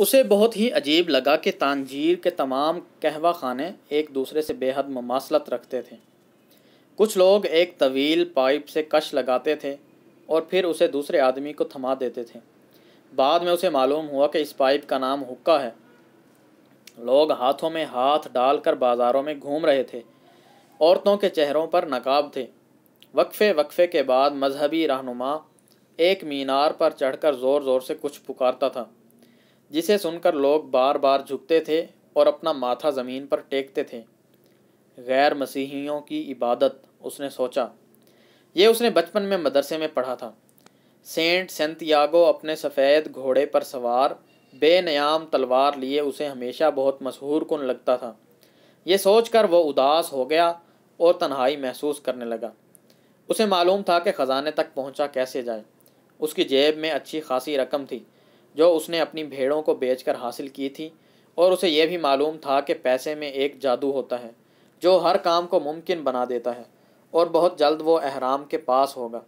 उसे बहुत ही अजीब लगा कि तानजीर के तमाम कहवा खाने एक दूसरे से बेहद ममासलत रखते थे कुछ लोग एक तवील पाइप से कश लगाते थे और फिर उसे दूसरे आदमी को थमा देते थे बाद में उसे मालूम हुआ कि इस पाइप का नाम हुक्का है लोग हाथों में हाथ डालकर बाज़ारों में घूम रहे थे औरतों के चेहरों पर नकाब थे वक्फ़े वक्फ़े के बाद मजहबी रहनुमा एक मीनार पर चढ़कर ज़ोर ज़ोर से कुछ पुकारता था जिसे सुनकर लोग बार बार झुकते थे और अपना माथा ज़मीन पर टेकते थे गैर मसीहियों की इबादत उसने सोचा ये उसने बचपन में मदरसे में पढ़ा था सेंट सेंतियागो अपने सफ़ेद घोड़े पर सवार बेनयाम तलवार लिए उसे हमेशा बहुत मशहूर कन लगता था ये सोचकर वो उदास हो गया और तन्हाई महसूस करने लगा उसे मालूम था कि ख़जाने तक पहुंचा कैसे जाए उसकी जेब में अच्छी खासी रकम थी जो उसने अपनी भेड़ों को बेचकर हासिल की थी और उसे यह भी मालूम था कि पैसे में एक जादू होता है जो हर काम को मुमकिन बना देता है और बहुत जल्द वो अहराम के पास होगा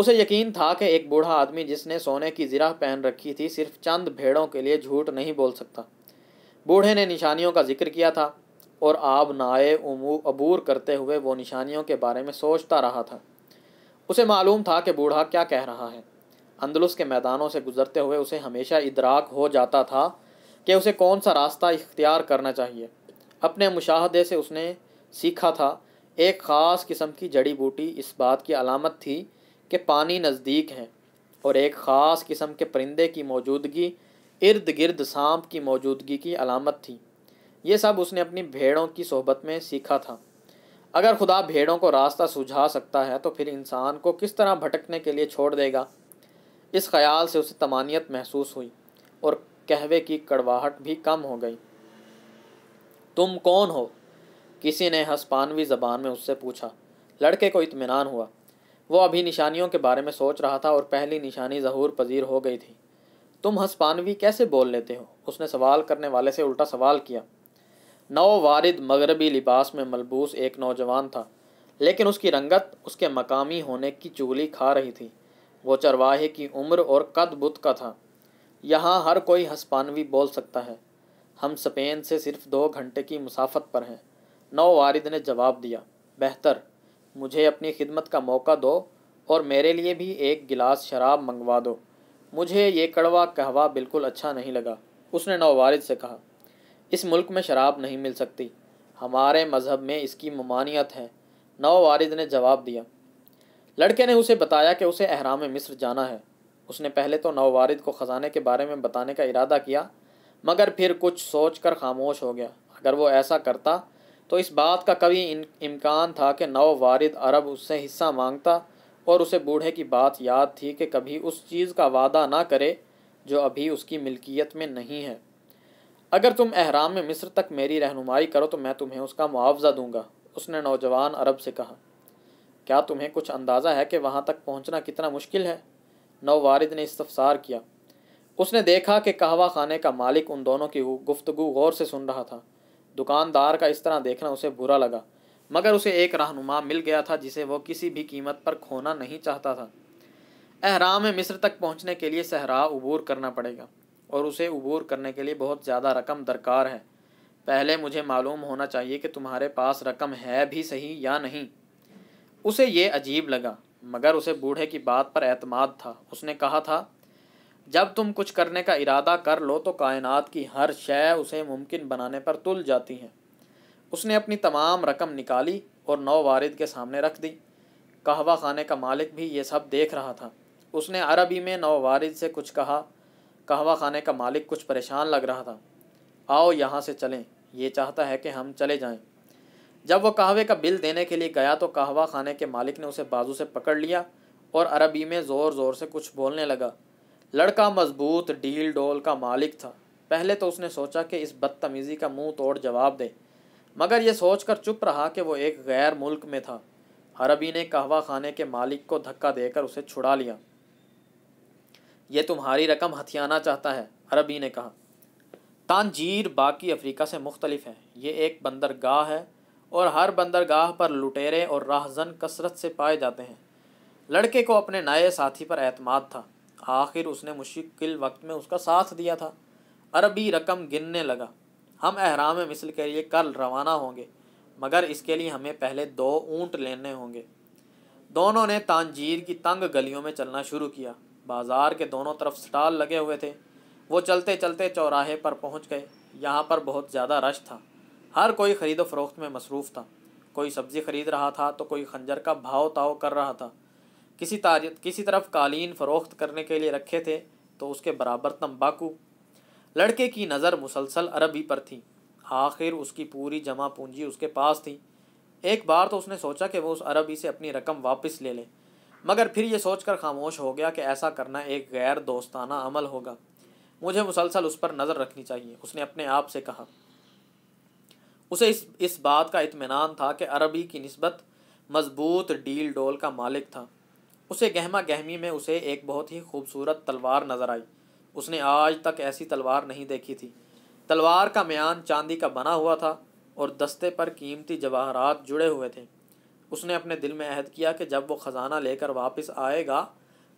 उसे यकीन था कि एक बूढ़ा आदमी जिसने सोने की ज़रा पहन रखी थी सिर्फ चंद भेड़ों के लिए झूठ नहीं बोल सकता बूढ़े ने निशानियों का जिक्र किया था और आब नाए अबूर करते हुए वो निशानियों के बारे में सोचता रहा था उसे मालूम था कि बूढ़ा क्या कह रहा है अंदलुस के मैदानों से गुजरते हुए उसे हमेशा इदराक हो जाता था कि उसे कौन सा रास्ता इख्तियार करना चाहिए अपने मुशाहदे से उसने सीखा था एक ख़ास किस्म की जड़ी बूटी इस बात की अलामत थी कि पानी नज़दीक है और एक ख़ास किस्म के परिंदे की मौजूदगी इर्द गिर्द सांप की मौजूदगी की अलामत थी ये सब उसने अपनी भेड़ों की सोहबत में सीखा था अगर खुदा भेड़ों को रास्ता सुझा सकता है तो फिर इंसान को किस तरह भटकने के लिए छोड़ देगा इस ख्याल से उसे तमानियत महसूस हुई और कहवे की कड़वाहट भी कम हो गई तुम कौन हो किसी ने हस्पानवी ज़बान में उससे पूछा लड़के को इतमान हुआ वो अभी निशानियों के बारे में सोच रहा था और पहली निशानी जहूर पजीर हो गई थी तुम हस्पानवी कैसे बोल लेते हो उसने सवाल करने वाले से उल्टा सवाल किया नौ वारिद मगरबी लिबास में मलबूस एक नौजवान था लेकिन उसकी रंगत उसके मकामी होने की चुगली खा रही थी वो चरवाहे की उम्र और कद बुत का था यहाँ हर कोई हस्पानवी बोल सकता है हम स्पेन से सिर्फ दो घंटे की मुसाफत पर हैं नौ वारिद ने जवाब दिया बेहतर मुझे अपनी खिदमत का मौका दो और मेरे लिए भी एक गिलास शराब मंगवा दो मुझे ये कड़वा कहवा बिल्कुल अच्छा नहीं लगा उसने नौवारिद से कहा इस मुल्क में शराब नहीं मिल सकती हमारे मज़हब में इसकी ममानियत है नौवारिद ने जवाब दिया लड़के ने उसे बताया कि उसे अहराम मिस्र जाना है उसने पहले तो नववारिद को ख़जाने के बारे में बताने का इरादा किया मगर फिर कुछ सोच कर खामोश हो गया अगर वो ऐसा करता तो इस बात का कभी इम्कान था कि नववारिद अरब उससे हिस्सा मांगता और उसे बूढ़े की बात याद थी कि कभी उस चीज़ का वादा ना करे जो अभी उसकी मिल्कियत में नहीं है अगर तुम अहराम में मिस्र तक मेरी रहनुमाई करो तो मैं तुम्हें उसका मुआवजा दूंगा उसने नौजवान अरब से कहा क्या तुम्हें कुछ अंदाज़ा है कि वहाँ तक पहुँचना कितना मुश्किल है नववारिद ने इस्तफसार किया उसने देखा कि कहवा खाने का मालिक उन दोनों की गुफ्तगु गौर से सुन रहा था दुकानदार का इस तरह देखना उसे बुरा लगा मगर उसे एक रहनुमा मिल गया था जिसे वो किसी भी कीमत पर खोना नहीं चाहता था अहराम में मिस्र तक पहुंचने के लिए सहरा अबूर करना पड़ेगा और उसे अबूर करने के लिए बहुत ज़्यादा रकम दरकार है पहले मुझे मालूम होना चाहिए कि तुम्हारे पास रकम है भी सही या नहीं उसे ये अजीब लगा मगर उसे बूढ़े की बात पर एतमाद था उसने कहा था जब तुम कुछ करने का इरादा कर लो तो कायनात की हर शय उसे मुमकिन बनाने पर तुल जाती हैं उसने अपनी तमाम रकम निकाली और नौ वारिद के सामने रख दी कहवा खाने का मालिक भी ये सब देख रहा था उसने अरबी में नौ वारिद से कुछ कहा कहवा खाने का मालिक कुछ परेशान लग रहा था आओ यहाँ से चलें ये चाहता है कि हम चले जाएं जब वह कहवे का बिल देने के लिए गया तो कहवा खाने के मालिक ने उसे बाजू से पकड़ लिया और अरबी में ज़ोर ज़ोर से कुछ बोलने लगा लड़का मजबूत डील डोल का मालिक था पहले तो उसने सोचा कि इस बदतमीज़ी का मुंह तोड़ जवाब दे मगर यह सोचकर चुप रहा कि वो एक गैर मुल्क में था हरबी ने कहवा खाने के मालिक को धक्का देकर उसे छुड़ा लिया ये तुम्हारी रकम हथियाना चाहता है अरबी ने कहा तानजीर बाकी अफ्रीका से मुख्तलिफ है ये एक बंदरगाह है और हर बंदरगाह पर लुटेरे और राहजन कसरत से पाए जाते हैं लड़के को अपने नए साथी पर अतमाद था आखिर उसने मुश्किल वक्त में उसका साथ दिया था अरबी रकम गिनने लगा हम अहराम मिसल के लिए कल रवाना होंगे मगर इसके लिए हमें पहले दो ऊंट लेने होंगे दोनों ने तांजीर की तंग गलियों में चलना शुरू किया बाजार के दोनों तरफ स्टाल लगे हुए थे वो चलते चलते चौराहे पर पहुंच गए यहाँ पर बहुत ज़्यादा रश था हर कोई ख़रीदो फरोख्त में मसरूफ़ था कोई सब्ज़ी ख़रीद रहा था तो कोई खंजर का भाव ताव कर रहा था किसी तार किसी तरफ कालीन फ़रोख्त करने के लिए रखे थे तो उसके बराबर तम्बाकू लड़के की नज़र मुसलसल अरबी पर थी आखिर उसकी पूरी जमा पूंजी उसके पास थी एक बार तो उसने सोचा कि वो उस अरबी से अपनी रकम वापस ले ले मगर फिर ये सोचकर खामोश हो गया कि ऐसा करना एक गैर दोस्ताना अमल होगा मुझे मुसलसल उस पर नज़र रखनी चाहिए उसने अपने आप से कहा उसे इस इस बात का इतमान था कि अरबी की नस्बत मजबूत डील डोल का मालिक था उसे गहमा गहमी में उसे एक बहुत ही खूबसूरत तलवार नज़र आई उसने आज तक ऐसी तलवार नहीं देखी थी तलवार का म्यान चांदी का बना हुआ था और दस्ते पर कीमती जवाहरात जुड़े हुए थे उसने अपने दिल में अहद किया कि जब वो ख़जाना लेकर वापस आएगा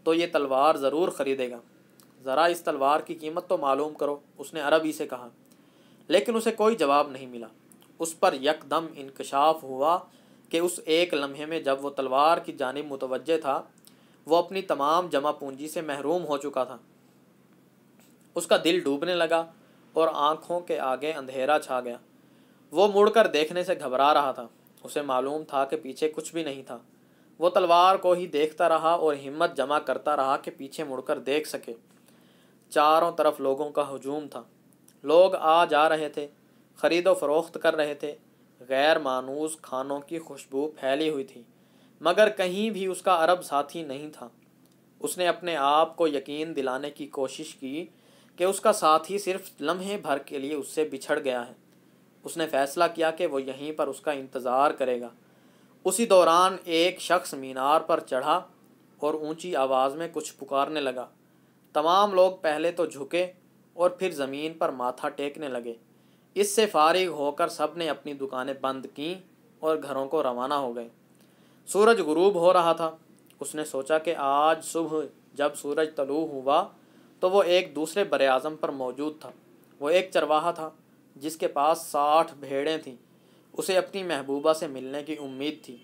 तो ये तलवार ज़रूर ख़रीदेगा ज़रा इस तलवार की कीमत तो मालूम करो उसने अरबी से कहा लेकिन उसे कोई जवाब नहीं मिला उस पर यकदम इनकशाफ हुआ कि उस एक लम्हे में जब वो तलवार की जानब मुतवजह था वो अपनी तमाम जमा पूंजी से महरूम हो चुका था उसका दिल डूबने लगा और आँखों के आगे अंधेरा छा गया वो मुड़कर देखने से घबरा रहा था उसे मालूम था कि पीछे कुछ भी नहीं था वो तलवार को ही देखता रहा और हिम्मत जमा करता रहा कि पीछे मुड़कर देख सके चारों तरफ लोगों का हजूम था लोग आ जा रहे थे ख़रीद व फरोख्त कर रहे थे गैर मानूस खानों की खुशबू फैली हुई थी मगर कहीं भी उसका अरब साथी नहीं था उसने अपने आप को यकीन दिलाने की कोशिश की कि उसका साथी सिर्फ लम्हे भर के लिए उससे बिछड़ गया है उसने फैसला किया कि वो यहीं पर उसका इंतज़ार करेगा उसी दौरान एक शख्स मीनार पर चढ़ा और ऊंची आवाज़ में कुछ पुकारने लगा तमाम लोग पहले तो झुके और फिर ज़मीन पर माथा टेकने लगे इससे फारिग होकर सब ने अपनी दुकानें बंद की और घरों को रवाना हो गए सूरज गुरूब हो रहा था उसने सोचा कि आज सुबह जब सूरज तलू हुआ तो वो एक दूसरे बर अज़म पर मौजूद था वो एक चरवाहा था जिसके पास साठ भेड़ें थीं उसे अपनी महबूबा से मिलने की उम्मीद थी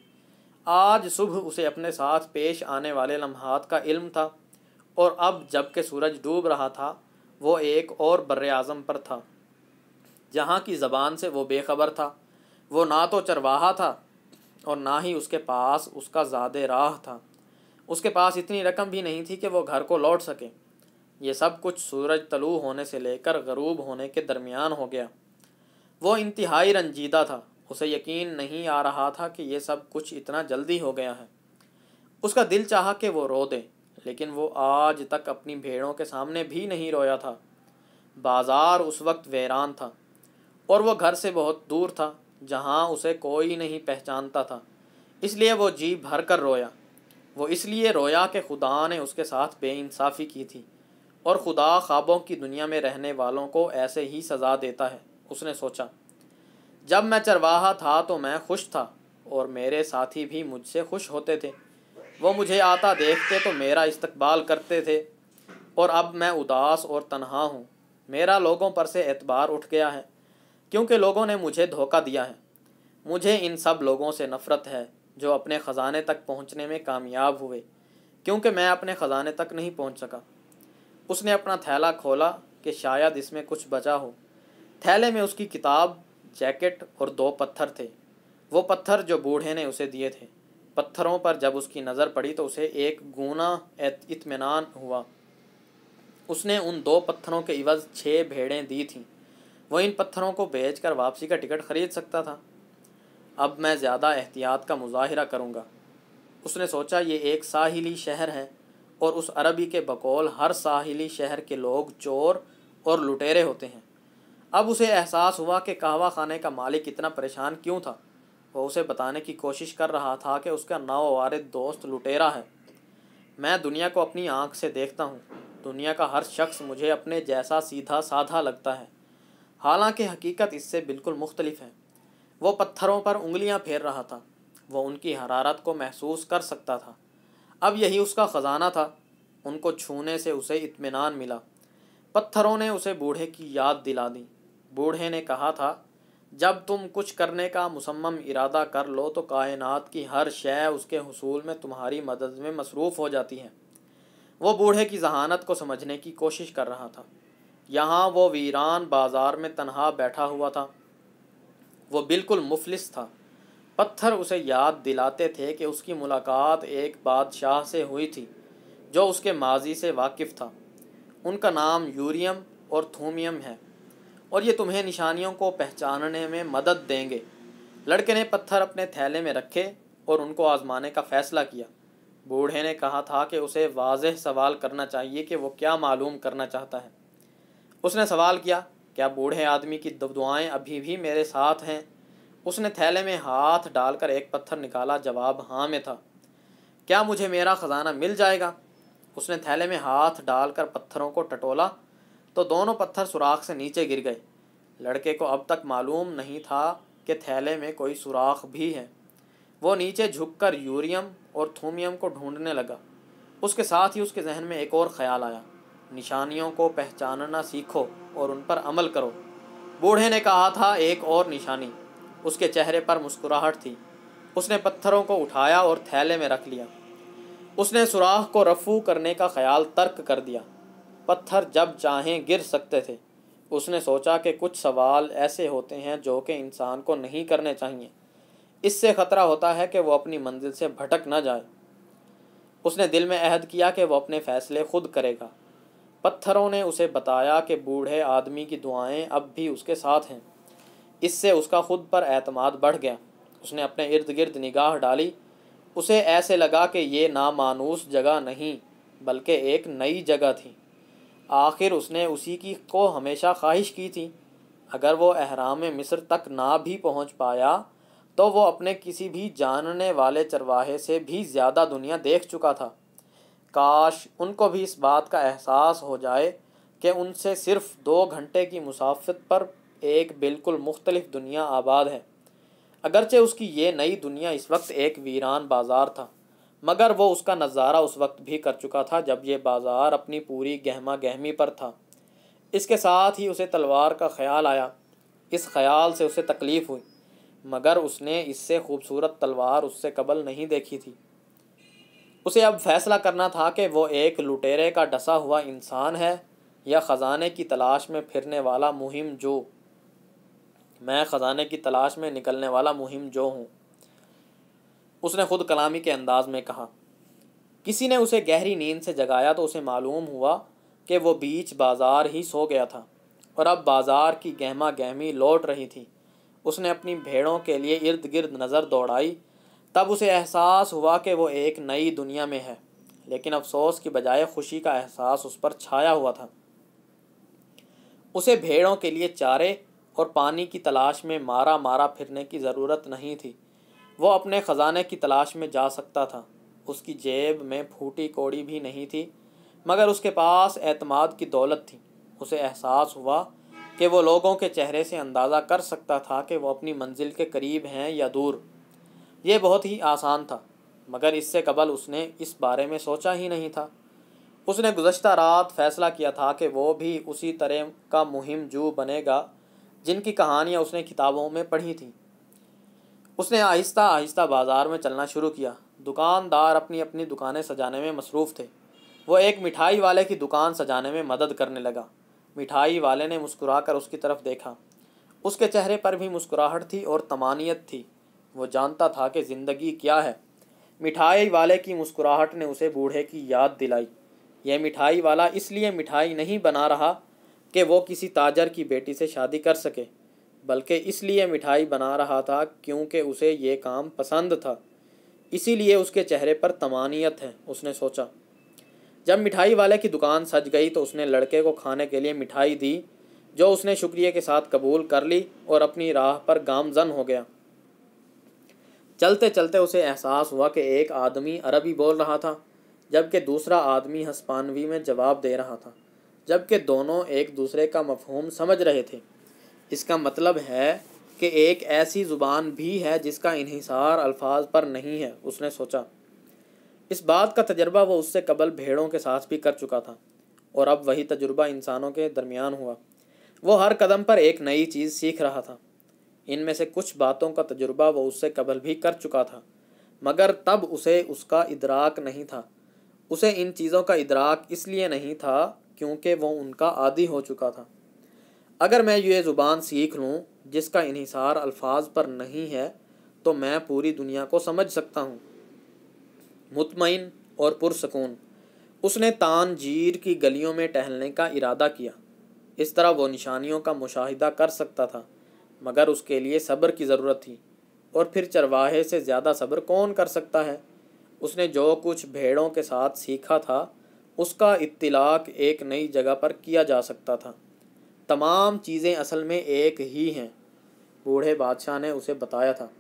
आज सुबह उसे अपने साथ पेश आने वाले लम्हात का इल्म था और अब जबकि सूरज डूब रहा था वो एक और बर अज़म पर था जहाँ की ज़बान से वो बेखबर था वो ना तो चरवाहा था और ना ही उसके पास उसका ज़्यादा राह था उसके पास इतनी रकम भी नहीं थी कि वो घर को लौट सके ये सब कुछ सूरज तलू होने से लेकर गरूब होने के दरमियान हो गया वो इंतहाई रंजीदा था उसे यकीन नहीं आ रहा था कि ये सब कुछ इतना जल्दी हो गया है उसका दिल चाहा कि वो रो दे लेकिन वो आज तक अपनी भेड़ों के सामने भी नहीं रोया था बाज़ार उस वक्त वेरान था और वह घर से बहुत दूर था जहाँ उसे कोई नहीं पहचानता था इसलिए वो जी भर कर रोया वो इसलिए रोया कि खुदा ने उसके साथ बेइंसाफ़ी की थी और खुदा ख्वाबों की दुनिया में रहने वालों को ऐसे ही सज़ा देता है उसने सोचा जब मैं चरवाहा था तो मैं खुश था और मेरे साथी भी मुझसे खुश होते थे वो मुझे आता देखते तो मेरा इस्तकबाल करते थे और अब मैं उदास और तनहा हूँ मेरा लोगों पर से एतबार उठ गया है क्योंकि लोगों ने मुझे धोखा दिया है मुझे इन सब लोगों से नफ़रत है जो अपने ख़जाने तक पहुंचने में कामयाब हुए क्योंकि मैं अपने ख़जाने तक नहीं पहुंच सका उसने अपना थैला खोला कि शायद इसमें कुछ बचा हो थैले में उसकी किताब जैकेट और दो पत्थर थे वो पत्थर जो बूढ़े ने उसे दिए थे पत्थरों पर जब उसकी नज़र पड़ी तो उसे एक गुना इतमान हुआ उसने उन दो पत्थरों के इवज़ छः भेड़ें दी थीं वो इन पत्थरों को कर वापसी का टिकट खरीद सकता था अब मैं ज़्यादा एहतियात का मुजाहरा करूँगा उसने सोचा ये एक साहिली शहर है और उस अरबी के बकौल हर साहिली शहर के लोग चोर और लुटेरे होते हैं अब उसे एहसास हुआ कि कहवा खाने का मालिक इतना परेशान क्यों था वो उसे बताने की कोशिश कर रहा था कि उसका नावारिद दोस्त लुटेरा है मैं दुनिया को अपनी आँख से देखता हूँ दुनिया का हर शख्स मुझे अपने जैसा सीधा साधा लगता है हालांकि हकीकत इससे बिल्कुल मुख्तलिफ है वो पत्थरों पर उंगलियां फेर रहा था वो उनकी हरारत को महसूस कर सकता था अब यही उसका ख़जाना था उनको छूने से उसे इत्मीनान मिला पत्थरों ने उसे बूढ़े की याद दिला दी बूढ़े ने कहा था जब तुम कुछ करने का मुसम्म इरादा कर लो तो कायनात की हर शय उसके हसूल में तुम्हारी मदद में मसरूफ़ हो जाती है वो बूढ़े की जहानत को समझने की कोशिश कर रहा था यहाँ वो वीरान बाजार में तनहा बैठा हुआ था वो बिल्कुल मुफलिस था पत्थर उसे याद दिलाते थे कि उसकी मुलाकात एक बादशाह से हुई थी जो उसके माजी से वाकिफ़ था उनका नाम यूरियम और थूमियम है और ये तुम्हें निशानियों को पहचानने में मदद देंगे लड़के ने पत्थर अपने थैले में रखे और उनको आजमाने का फ़ैसला किया बूढ़े ने कहा था कि उसे वाज सवाल करना चाहिए कि वो क्या मालूम करना चाहता है उसने सवाल किया क्या बूढ़े आदमी की दुआएँ अभी भी मेरे साथ हैं उसने थैले में हाथ डालकर एक पत्थर निकाला जवाब हाँ में था क्या मुझे मेरा ख़जाना मिल जाएगा उसने थैले में हाथ डालकर पत्थरों को टटोला तो दोनों पत्थर सुराख से नीचे गिर गए लड़के को अब तक मालूम नहीं था कि थैले में कोई सुराख भी है वो नीचे झुककर यूरियम और थूमियम को ढूंढने लगा उसके साथ ही उसके जहन में एक और ख्याल आया निशानियों को पहचानना सीखो और उन पर अमल करो बूढ़े ने कहा था एक और निशानी उसके चेहरे पर मुस्कुराहट थी उसने पत्थरों को उठाया और थैले में रख लिया उसने सुराख को रफू करने का ख्याल तर्क कर दिया पत्थर जब चाहें गिर सकते थे उसने सोचा कि कुछ सवाल ऐसे होते हैं जो कि इंसान को नहीं करने चाहिए इससे ख़तरा होता है कि वो अपनी मंजिल से भटक ना जाए उसने दिल में अहद किया कि वो अपने फ़ैसले खुद करेगा पत्थरों ने उसे बताया कि बूढ़े आदमी की दुआएं अब भी उसके साथ हैं इससे उसका खुद पर एतमाद बढ़ गया उसने अपने इर्द गिर्द निगाह डाली उसे ऐसे लगा कि ये नामानूस जगह नहीं बल्कि एक नई जगह थी आखिर उसने उसी की को हमेशा ख्वाहिश की थी अगर वो अहराम मिस्र तक ना भी पहुंच पाया तो वो अपने किसी भी जानने वाले चरवाहे से भी ज़्यादा दुनिया देख चुका था काश उनको भी इस बात का एहसास हो जाए कि उनसे सिर्फ दो घंटे की मुसाफत पर एक बिल्कुल मुख्तलिफ दुनिया आबाद है अगरचे उसकी ये नई दुनिया इस वक्त एक वीरान बाज़ार था मगर वो उसका नज़ारा उस वक्त भी कर चुका था जब ये बाज़ार अपनी पूरी गहमा गहमी पर था इसके साथ ही उसे तलवार का ख्याल आया इस ख्याल से उसे तकलीफ़ हुई मगर उसने इससे खूबसूरत तलवार उससे कबल नहीं देखी थी उसे अब फैसला करना था कि वो एक लुटेरे का डसा हुआ इंसान है या ख़जाने की तलाश में फिरने वाला मुहिम जो मैं ख़जाने की तलाश में निकलने वाला मुहिम जो हूँ उसने ख़ुद कलामी के अंदाज में कहा किसी ने उसे गहरी नींद से जगाया तो उसे मालूम हुआ कि वो बीच बाज़ार ही सो गया था और अब बाज़ार की गहमा गहमी लौट रही थी उसने अपनी भेड़ों के लिए इर्द गिर्द नज़र दौड़ाई तब उसे एहसास हुआ कि वो एक नई दुनिया में है लेकिन अफसोस की बजाय खुशी का एहसास उस पर छाया हुआ था उसे भेड़ों के लिए चारे और पानी की तलाश में मारा मारा फिरने की ज़रूरत नहीं थी वो अपने ख़जाने की तलाश में जा सकता था उसकी जेब में फूटी कोड़ी भी नहीं थी मगर उसके पास एतमाद की दौलत थी उसे एहसास हुआ कि वो लोगों के चेहरे से अंदाज़ा कर सकता था कि वो अपनी मंजिल के करीब हैं या दूर ये बहुत ही आसान था मगर इससे कबल उसने इस बारे में सोचा ही नहीं था उसने गुज्त रात फैसला किया था कि वो भी उसी तरह का मुहिम जू बनेगा जिनकी कहानियाँ उसने किताबों में पढ़ी थीं उसने आहिस्ता आहिस्ता बाज़ार में चलना शुरू किया दुकानदार अपनी अपनी दुकानें सजाने में मसरूफ़ थे वो एक मिठाई वाले की दुकान सजाने में मदद करने लगा मिठाई वाले ने मुस्कुराकर उसकी तरफ देखा उसके चेहरे पर भी मुस्कुराहट थी और तमानियत थी वो जानता था कि ज़िंदगी क्या है मिठाई वाले की मुस्कुराहट ने उसे बूढ़े की याद दिलाई यह मिठाई वाला इसलिए मिठाई नहीं बना रहा कि वो किसी ताजर की बेटी से शादी कर सके बल्कि इसलिए मिठाई बना रहा था क्योंकि उसे ये काम पसंद था इसीलिए उसके चेहरे पर तमानियत है उसने सोचा जब मिठाई वाले की दुकान सज गई तो उसने लड़के को खाने के लिए मिठाई दी जो उसने शुक्रिया के साथ कबूल कर ली और अपनी राह पर गामजन हो गया चलते चलते उसे एहसास हुआ कि एक आदमी अरबी बोल रहा था जबकि दूसरा आदमी हस्पानवी में जवाब दे रहा था जबकि दोनों एक दूसरे का मफहम समझ रहे थे इसका मतलब है कि एक ऐसी ज़ुबान भी है जिसका इहिसार अल्फाज पर नहीं है उसने सोचा इस बात का तजर्बा वो उससे कबल भेड़ों के साथ भी कर चुका था और अब वही तजुर्बा इंसानों के दरमियान हुआ वो हर कदम पर एक नई चीज़ सीख रहा था इनमें से कुछ बातों का तजुर्बा वह उससे कबल भी कर चुका था मगर तब उसे उसका इदराक नहीं था उसे इन चीज़ों का इदराक इसलिए नहीं था क्योंकि वो उनका आदि हो चुका था अगर मैं ये ज़ुबान सीख लूँ जिसका इहिसार अल्फाज पर नहीं है तो मैं पूरी दुनिया को समझ सकता हूँ मुतमिन और पुरसकून उसने तानजीर की गलियों में टहलने का इरादा किया इस तरह वो निशानियों का मुशाहिदा कर सकता था मगर उसके लिए सब्र की ज़रूरत थी और फिर चरवाहे से ज़्यादा सब्र कौन कर सकता है उसने जो कुछ भेड़ों के साथ सीखा था उसका इतलाक़ एक नई जगह पर किया जा सकता था तमाम चीज़ें असल में एक ही हैं बूढ़े बादशाह ने उसे बताया था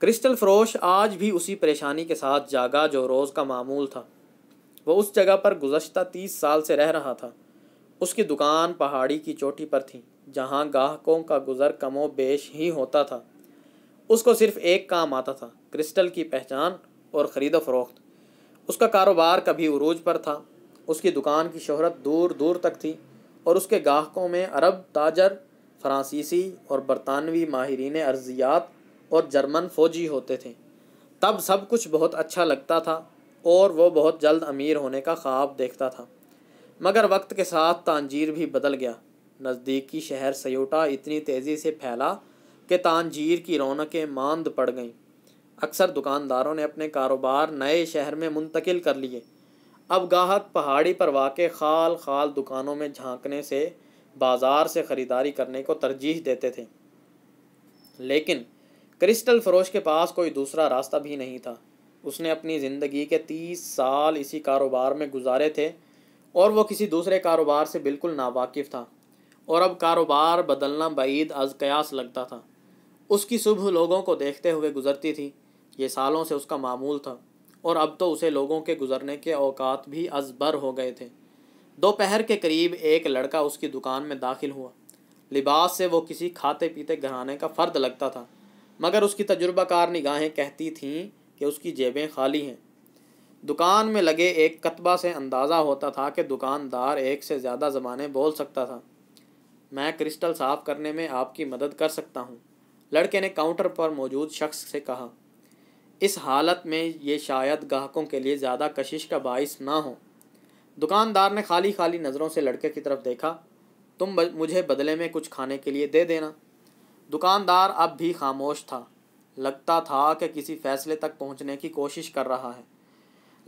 क्रिस्टल फ्रोश आज भी उसी परेशानी के साथ जागा जो रोज़ का मामूल था वह उस जगह पर गुजशत तीस साल से रह रहा था उसकी दुकान पहाड़ी की चोटी पर थी जहाँ गाहकों का गुज़र कमो बेश ही होता था उसको सिर्फ एक काम आता था क्रिस्टल की पहचान और ख़रीद फरोख्त उसका कारोबार कभी उरूज पर था उसकी दुकान की शोहरत दूर दूर तक थी और उसके गाहकों में अरब ताजर फ्रांसीसी और बरतानवी माहरीन अर्जियात और जर्मन फ़ौजी होते थे तब सब कुछ बहुत अच्छा लगता था और वो बहुत जल्द अमीर होने का ख्वाब देखता था मगर वक्त के साथ तंजीर भी बदल गया नज़दीकी शहर सयोटा इतनी तेज़ी से फैला कि तानजीर की रौनकें मांद पड़ गईं अक्सर दुकानदारों ने अपने कारोबार नए शहर में मुंतकिल कर लिए अब गाहक पहाड़ी पर वाक़ खाल खाल दुकानों में झांकने से बाज़ार से ख़रीदारी करने को तरजीह देते थे लेकिन क्रिस्टल फरोश के पास कोई दूसरा रास्ता भी नहीं था उसने अपनी ज़िंदगी के तीस साल इसी कारोबार में गुजारे थे और वो किसी दूसरे कारोबार से बिल्कुल नावाकिफ़ था और अब कारोबार बदलना बाद अज कयास लगता था उसकी सुबह लोगों को देखते हुए गुजरती थी ये सालों से उसका मामूल था और अब तो उसे लोगों के गुजरने के अवकात भी अजबर हो गए थे दोपहर के करीब एक लड़का उसकी दुकान में दाखिल हुआ लिबास से वो किसी खाते पीते घराने का फ़र्द लगता था मगर उसकी तजुर्बाकार निगाहें कहती थीं कि उसकी जेबें खाली हैं दुकान में लगे एक कतबा से अंदाज़ा होता था कि दुकानदार एक से ज़्यादा ज़बानें बोल सकता था मैं क्रिस्टल साफ करने में आपकी मदद कर सकता हूँ लड़के ने काउंटर पर मौजूद शख्स से कहा इस हालत में ये शायद ग्राहकों के लिए ज़्यादा कशिश का बायस ना हो दुकानदार ने खाली खाली नज़रों से लड़के की तरफ देखा तुम ब, मुझे बदले में कुछ खाने के लिए दे देना दुकानदार अब भी खामोश था लगता था कि किसी फैसले तक पहुंचने की कोशिश कर रहा है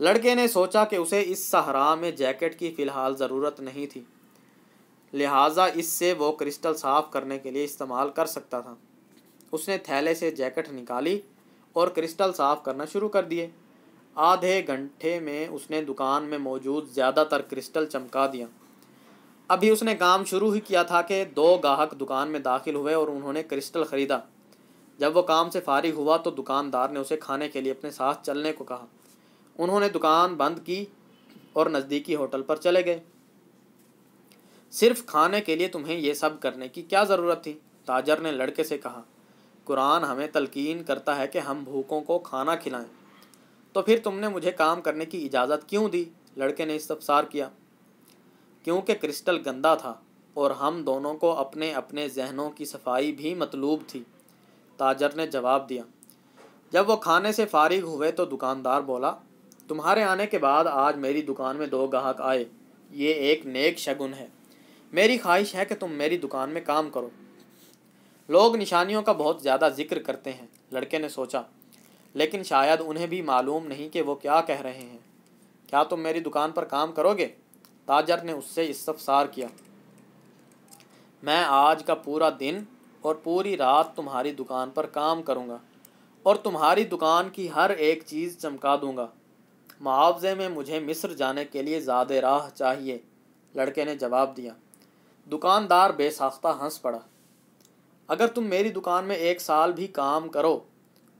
लड़के ने सोचा कि उसे इस सहारा में जैकेट की फ़िलहाल ज़रूरत नहीं थी लिहाजा इससे वो क्रिस्टल साफ करने के लिए इस्तेमाल कर सकता था उसने थैले से जैकेट निकाली और क्रिस्टल साफ करना शुरू कर दिए आधे घंटे में उसने दुकान में मौजूद ज़्यादातर क्रिस्टल चमका दिया अभी उसने काम शुरू ही किया था कि दो गाहक दुकान में दाखिल हुए और उन्होंने क्रिस्टल ख़रीदा जब वो काम से फारिग हुआ तो दुकानदार ने उसे खाने के लिए अपने साथ चलने को कहा उन्होंने दुकान बंद की और नज़दीकी होटल पर चले गए सिर्फ खाने के लिए तुम्हें यह सब करने की क्या ज़रूरत थी ताजर ने लड़के से कहा कुरान हमें तलकिन करता है कि हम भूखों को खाना खिलाएं तो फिर तुमने मुझे काम करने की इजाज़त क्यों दी लड़के ने इस्तफसार किया क्योंकि क्रिस्टल गंदा था और हम दोनों को अपने अपने जहनों की सफाई भी मतलूब थी ताजर ने जवाब दिया जब वो खाने से फारिग हुए तो दुकानदार बोला तुम्हारे आने के बाद आज मेरी दुकान में दो गाहक आए ये एक नेक शगुन है मेरी ख्वाहिश है कि तुम मेरी दुकान में काम करो लोग निशानियों का बहुत ज़्यादा जिक्र करते हैं लड़के ने सोचा लेकिन शायद उन्हें भी मालूम नहीं कि वो क्या कह रहे हैं क्या तुम मेरी दुकान पर काम करोगे ताजर ने उससे इस्तफसार किया मैं आज का पूरा दिन और पूरी रात तुम्हारी दुकान पर काम करूँगा और तुम्हारी दुकान की हर एक चीज़ चमका दूँगा मुआवजे में मुझे मिस्र जाने के लिए ज़्यादा राह चाहिए लड़के ने जवाब दिया दुकानदार बेसाख्ता हंस पड़ा अगर तुम मेरी दुकान में एक साल भी काम करो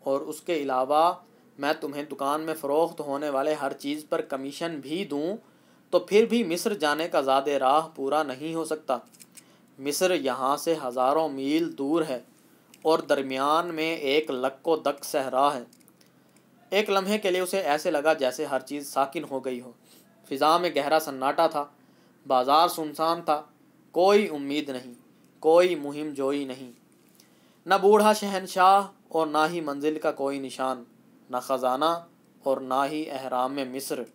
और उसके अलावा मैं तुम्हें दुकान में फ़रोख्त होने वाले हर चीज़ पर कमीशन भी दूँ तो फिर भी मिस्र जाने का ज़्यादा राह पूरा नहीं हो सकता मिस्र यहाँ से हज़ारों मील दूर है और दरमियान में एक लक्को दक सहरा है एक लम्हे के लिए उसे ऐसे लगा जैसे हर चीज़ साकिन हो गई हो फिज़ा में गहरा सन्नाटा था बाज़ार सुनसान था कोई उम्मीद नहीं कोई मुहिम जोई नहीं न बूढ़ा शहनशाह और ना ही मंजिल का कोई निशान न ख़जाना और ना ही अहराम में मिस्र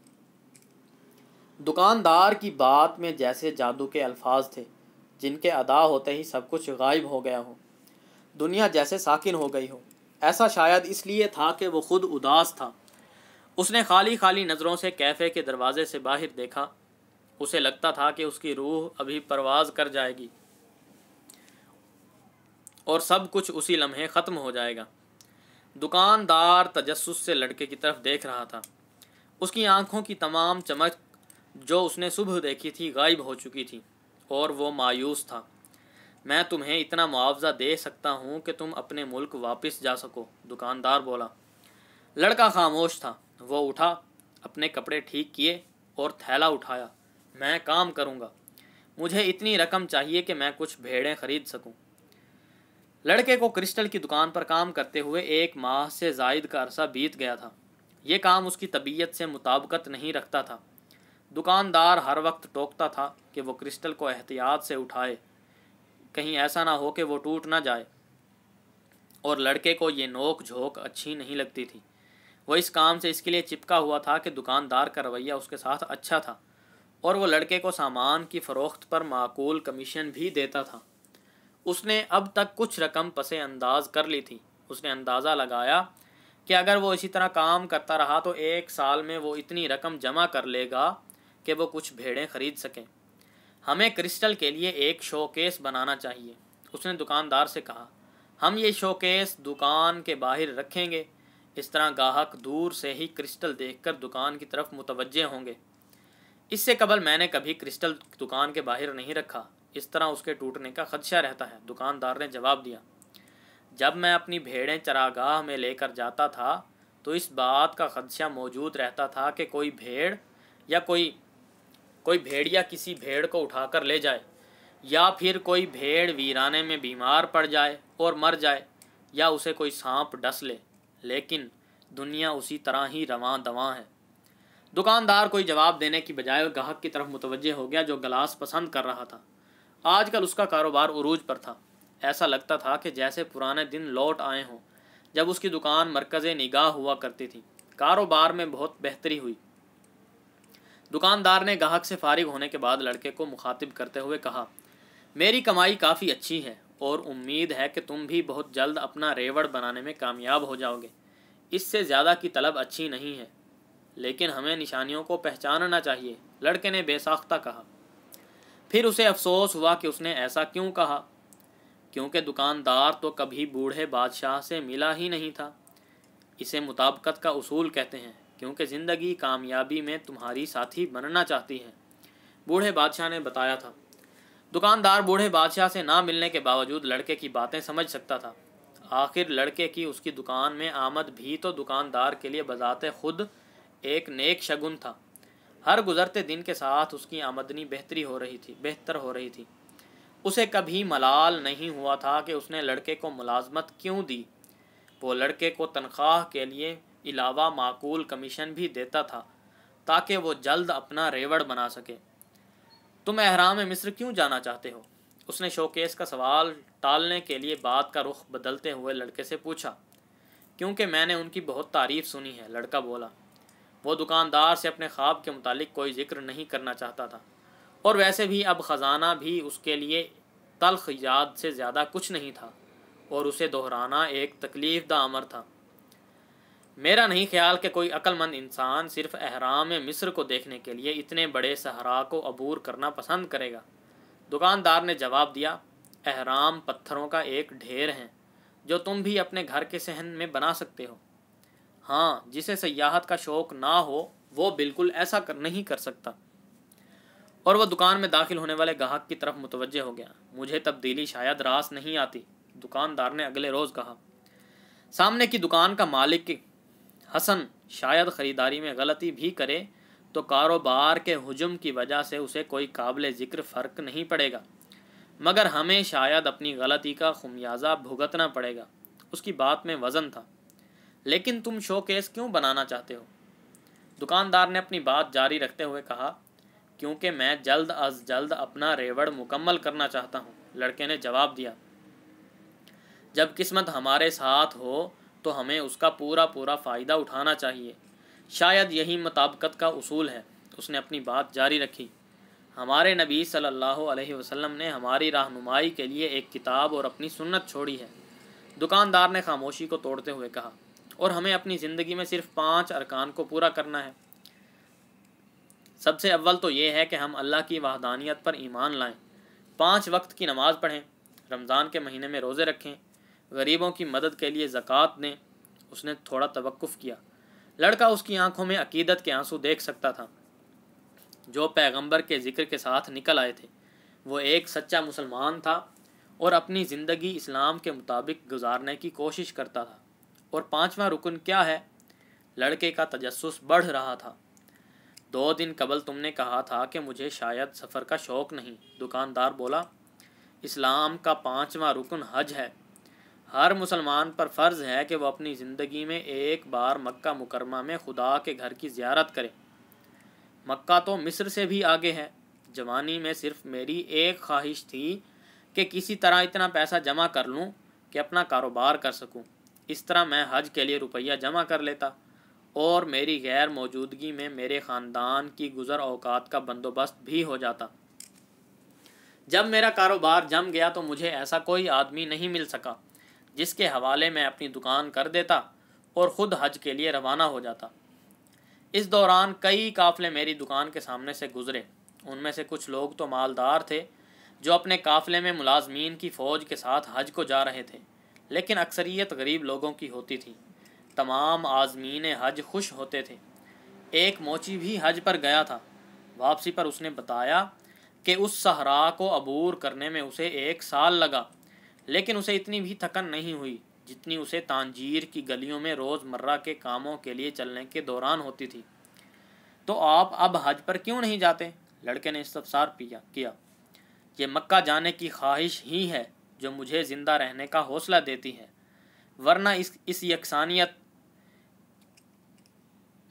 दुकानदार की बात में जैसे जादू के अल्फाज थे जिनके अदा होते ही सब कुछ गायब हो गया हो दुनिया जैसे साकिन हो गई हो ऐसा शायद इसलिए था कि वो ख़ुद उदास था उसने खाली खाली नज़रों से कैफ़े के दरवाज़े से बाहर देखा उसे लगता था कि उसकी रूह अभी परवाज कर जाएगी और सब कुछ उसी लम्हे ख़त्म हो जाएगा दुकानदार तजस्स से लड़के की तरफ देख रहा था उसकी आंखों की तमाम चमक जो उसने सुबह देखी थी गायब हो चुकी थी और वो मायूस था मैं तुम्हें इतना मुआवजा दे सकता हूँ कि तुम अपने मुल्क वापस जा सको दुकानदार बोला लड़का खामोश था वो उठा अपने कपड़े ठीक किए और थैला उठाया मैं काम करूँगा मुझे इतनी रकम चाहिए कि मैं कुछ भेड़ें खरीद सकूं। लड़के को क्रिस्टल की दुकान पर काम करते हुए एक माह से जायद का अरसा बीत गया था ये काम उसकी तबीयत से मुताबकत नहीं रखता था दुकानदार हर वक्त टोकता था कि वो क्रिस्टल को एहतियात से उठाए कहीं ऐसा ना हो कि वो टूट ना जाए और लड़के को ये नोक झोंक अच्छी नहीं लगती थी वो इस काम से इसके लिए चिपका हुआ था कि दुकानदार का रवैया उसके साथ अच्छा था और वो लड़के को सामान की फ़रोख्त पर माकूल कमीशन भी देता था उसने अब तक कुछ रकम पसे अंदाज कर ली थी उसने अंदाज़ा लगाया कि अगर वो इसी तरह काम करता रहा तो एक साल में वो इतनी रकम जमा कर लेगा कि वो कुछ भेड़ें ख़रीद सकें हमें क्रिस्टल के लिए एक शोकेस बनाना चाहिए उसने दुकानदार से कहा हम ये शोकेस दुकान के बाहर रखेंगे इस तरह गाहक दूर से ही क्रिस्टल देखकर दुकान की तरफ मुतवजह होंगे इससे कबल मैंने कभी क्रिस्टल दुकान के बाहर नहीं रखा इस तरह उसके टूटने का खदशा रहता है दुकानदार ने जवाब दिया जब मैं अपनी भेड़ें चरागाह में लेकर जाता था तो इस बात का खदशा मौजूद रहता था कि कोई भेड़ या कोई कोई भेड़िया किसी भेड़ को उठाकर ले जाए या फिर कोई भेड़ वीराने में बीमार पड़ जाए और मर जाए या उसे कोई सांप डस ले लेकिन दुनिया उसी तरह ही रवा दवा है दुकानदार कोई जवाब देने की बजाय गाहक की तरफ मुतवजह हो गया जो गलास पसंद कर रहा था आजकल उसका कारोबार उरूज पर था ऐसा लगता था कि जैसे पुराने दिन लौट आए हों जब उसकी दुकान मरकज़ निगाह हुआ करती थी कारोबार में बहुत बेहतरी हुई दुकानदार ने गाहक से फारिग होने के बाद लड़के को मुखातिब करते हुए कहा मेरी कमाई काफ़ी अच्छी है और उम्मीद है कि तुम भी बहुत जल्द अपना रेवड़ बनाने में कामयाब हो जाओगे इससे ज़्यादा की तलब अच्छी नहीं है लेकिन हमें निशानियों को पहचानना चाहिए लड़के ने बेसाख्ता कहा फिर उसे अफसोस हुआ कि उसने ऐसा क्यों कहा क्योंकि दुकानदार तो कभी बूढ़े बादशाह से मिला ही नहीं था इसे मुताबकत का उसूल कहते हैं क्योंकि ज़िंदगी कामयाबी में तुम्हारी साथी बनना चाहती है बूढ़े बादशाह ने बताया था दुकानदार बूढ़े बादशाह से ना मिलने के बावजूद लड़के की बातें समझ सकता था आखिर लड़के की उसकी दुकान में आमद भी तो दुकानदार के लिए बजाते खुद एक नेक शगुन था हर गुजरते दिन के साथ उसकी आमदनी बेहतरी हो रही थी बेहतर हो रही थी उसे कभी मलाल नहीं हुआ था कि उसने लड़के को मुलाजमत क्यों दी वो लड़के को तनख्वाह के लिए अलावा माकूल कमीशन भी देता था ताकि वो जल्द अपना रेवड़ बना सके तुम अहराम मिस्र क्यों जाना चाहते हो उसने शोकेस का सवाल टालने के लिए बात का रुख बदलते हुए लड़के से पूछा क्योंकि मैंने उनकी बहुत तारीफ़ सुनी है लड़का बोला वो दुकानदार से अपने ख्वाब के मुतालिक कोई जिक्र नहीं करना चाहता था और वैसे भी अब ख़जाना भी उसके लिए तलख याद से ज़्यादा कुछ नहीं था और उसे दोहराना एक तकलीफ दा अमर था मेरा नहीं ख्याल कि कोई अक्लमंद इंसान सिर्फ अहराम मिस्र को देखने के लिए इतने बड़े सहरा को अबूर करना पसंद करेगा दुकानदार ने जवाब दिया अहराम पत्थरों का एक ढेर है जो तुम भी अपने घर के सहन में बना सकते हो हाँ जिसे सयाहत का शौक़ ना हो वो बिल्कुल ऐसा कर नहीं कर सकता और वह दुकान में दाखिल होने वाले गाहक की तरफ मुतवजह हो गया मुझे तब्दीली शायद रास नहीं आती दुकानदार ने अगले रोज़ कहा सामने की दुकान का मालिक हसन शायद ख़रीदारी में गलती भी करे तो कारोबार के हजम की वजह से उसे कोई काबिल ज़िक्र फ़र्क नहीं पड़ेगा मगर हमें शायद अपनी गलती का खमियाजा भुगतना पड़ेगा उसकी बात में वज़न था लेकिन तुम शोकेस क्यों बनाना चाहते हो दुकानदार ने अपनी बात जारी रखते हुए कहा क्योंकि मैं जल्द अज जल्द अपना रेवड़ मुकम्मल करना चाहता हूँ लड़के ने जवाब दिया जब किस्मत हमारे साथ हो तो हमें उसका पूरा पूरा फ़ायदा उठाना चाहिए शायद यही मुताबकत का उसूल है उसने अपनी बात जारी रखी हमारे नबी सल्लल्लाहु अलैहि वसल्लम ने हमारी रहनुमाई के लिए एक किताब और अपनी सुन्नत छोड़ी है दुकानदार ने खामोशी को तोड़ते हुए कहा और हमें अपनी ज़िंदगी में सिर्फ पाँच अरकान को पूरा करना है सबसे अव्वल तो ये है कि हम अल्लाह की वाहदानियत पर ईमान लाएं पाँच वक्त की नमाज़ पढ़ें रमज़ान के महीने में रोज़े रखें गरीबों की मदद के लिए ज़क़़त दें उसने थोड़ा तवक्फ़ किया लड़का उसकी आंखों में अकीदत के आंसू देख सकता था जो पैगंबर के ज़िक्र के साथ निकल आए थे वो एक सच्चा मुसलमान था और अपनी ज़िंदगी इस्लाम के मुताबिक गुजारने की कोशिश करता था और पांचवा रुकन क्या है लड़के का तजस्स बढ़ रहा था दो दिन कबल तुमने कहा था कि मुझे शायद सफ़र का शौक़ नहीं दुकानदार बोला इस्लाम का पांचवा रुकन हज है हर मुसलमान पर फ़र्ज़ है कि वह अपनी ज़िंदगी में एक बार मक्का मुकरमा में खुदा के घर की ज्यारत करे मक्का तो मिस्र से भी आगे है जवानी में सिर्फ मेरी एक ख्वाहिश थी कि किसी तरह इतना पैसा जमा कर लूँ कि अपना कारोबार कर सकूँ इस तरह मैं हज के लिए रुपया जमा कर लेता और मेरी गैर मौजूदगी में मेरे ख़ानदान की गुज़र अवकात का बंदोबस्त भी हो जाता जब मेरा कारोबार जम गया तो मुझे ऐसा कोई आदमी नहीं मिल सका जिसके हवाले मैं अपनी दुकान कर देता और ख़ुद हज के लिए रवाना हो जाता इस दौरान कई काफ़ले मेरी दुकान के सामने से गुज़रे उनमें से कुछ लोग तो मालदार थे जो अपने काफ़ले में मुलाजमीन की फ़ौज के साथ हज को जा रहे थे लेकिन अक्सरियत गरीब लोगों की होती थी तमाम आज़मीन हज खुश होते थे एक मोची भी हज पर गया था वापसी पर उसने बताया कि उस सहरा को अबूर करने में उसे एक साल लगा लेकिन उसे इतनी भी थकन नहीं हुई जितनी उसे तांजीर की गलियों में रोज़मर्रा के कामों के लिए चलने के दौरान होती थी तो आप अब हज पर क्यों नहीं जाते लड़के ने इस्तफसार पिया किया ये मक्का जाने की ख्वाहिश ही है जो मुझे ज़िंदा रहने का हौसला देती है वरना इस इस यकसानियत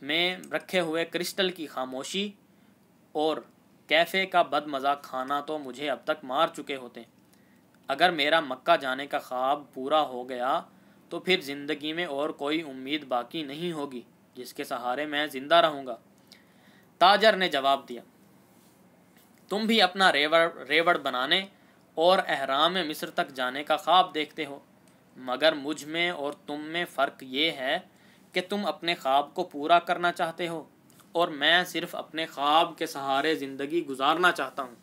में रखे हुए क्रिस्टल की खामोशी और कैफ़े का बदमज़ा खाना तो मुझे अब तक मार चुके होते अगर मेरा मक्का जाने का ख्वाब पूरा हो गया तो फिर ज़िंदगी में और कोई उम्मीद बाकी नहीं होगी जिसके सहारे मैं ज़िंदा रहूँगा ताजर ने जवाब दिया तुम भी अपना रेवड़ रेवड़ बनाने और अहराम मिस्र तक जाने का ख्वाब देखते हो मगर मुझ में और तुम में फ़र्क ये है कि तुम अपने ख्वाब को पूरा करना चाहते हो और मैं सिर्फ़ अपने ख्वाब के सहारे ज़िंदगी गुजारना चाहता हूँ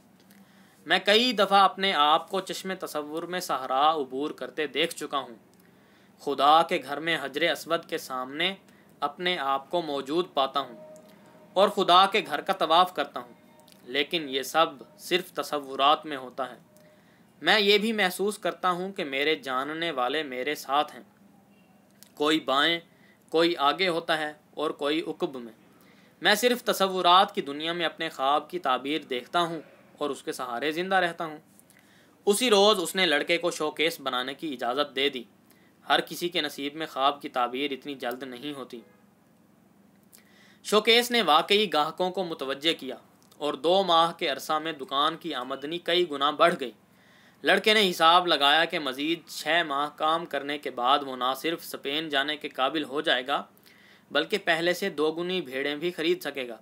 मैं कई दफ़ा अपने आप को चश्म तस्वुर में सहारा अबूर करते देख चुका हूँ खुदा के घर में हजर असवद के सामने अपने आप को मौजूद पाता हूँ और खुदा के घर का तवाफ़ करता हूँ लेकिन ये सब सिर्फ़ तस्वुरात में होता है मैं ये भी महसूस करता हूँ कि मेरे जानने वाले मेरे साथ हैं कोई बाएं कोई आगे होता है और कोई उकब में मैं सिर्फ तस्वुरात की दुनिया में अपने ख्वाब की ताबीर देखता हूँ और उसके सहारे ज़िंदा रहता हूँ उसी रोज़ उसने लड़के को शोकेस बनाने की इजाज़त दे दी हर किसी के नसीब में ख्वाब की ताबीर इतनी जल्द नहीं होती शोकेस ने वाकई गाहकों को मुतवजह किया और दो माह के अरसा में दुकान की आमदनी कई गुना बढ़ गई लड़के ने हिसाब लगाया कि मज़ीद छः माह काम करने के बाद वो ना सिर्फ स्पेन जाने के काबिल हो जाएगा बल्कि पहले से दोगुनी भेड़ें भी खरीद सकेगा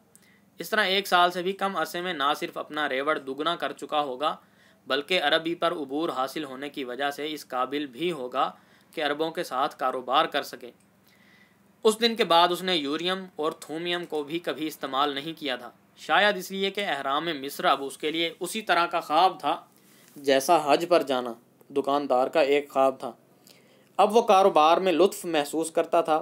इस तरह एक साल से भी कम अरसे में ना सिर्फ अपना रेवड़ दुगना कर चुका होगा बल्कि अरबी पर अबूर हासिल होने की वजह से इस काबिल भी होगा कि अरबों के साथ कारोबार कर सके उस दिन के बाद उसने यूरियम और थूमियम को भी कभी इस्तेमाल नहीं किया था शायद इसलिए कि अहराम मिस्र अब उसके लिए उसी तरह का ख्वाब था जैसा हज पर जाना दुकानदार का एक ख्वाब था अब वो कारोबार में लुत्फ़ महसूस करता था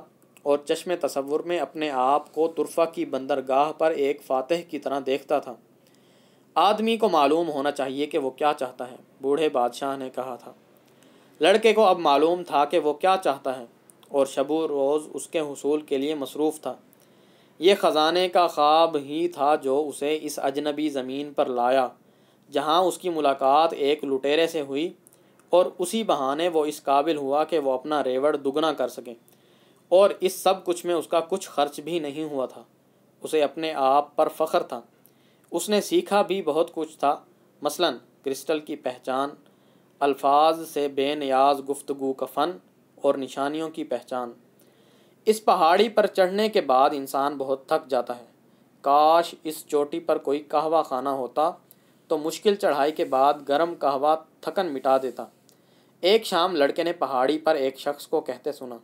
और चश्म तस्वुर में अपने आप को तुरफा की बंदरगाह पर एक फातह की तरह देखता था आदमी को मालूम होना चाहिए कि वो क्या चाहता है बूढ़े बादशाह ने कहा था लड़के को अब मालूम था कि वो क्या चाहता है और शबो रोज़ उसके हसूल के लिए मसरूफ़ था ये ख़जाने का ख्वाब ही था जो उसे इस अजनबी ज़मीन पर लाया जहाँ उसकी मुलाकात एक लुटेरे से हुई और उसी बहाने वो इस काबिल हुआ कि वो अपना रेवड़ दुगना कर सकें और इस सब कुछ में उसका कुछ खर्च भी नहीं हुआ था उसे अपने आप पर फ़ख्र था उसने सीखा भी बहुत कुछ था मसलन क्रिस्टल की पहचान अल्फाज से बेनियाज गुफ्तु का फ़न और निशानियों की पहचान इस पहाड़ी पर चढ़ने के बाद इंसान बहुत थक जाता है काश इस चोटी पर कोई कहवा खाना होता तो मुश्किल चढ़ाई के बाद गर्म कहवा थकन मिटा देता एक शाम लड़के ने पहाड़ी पर एक शख्स को कहते सुना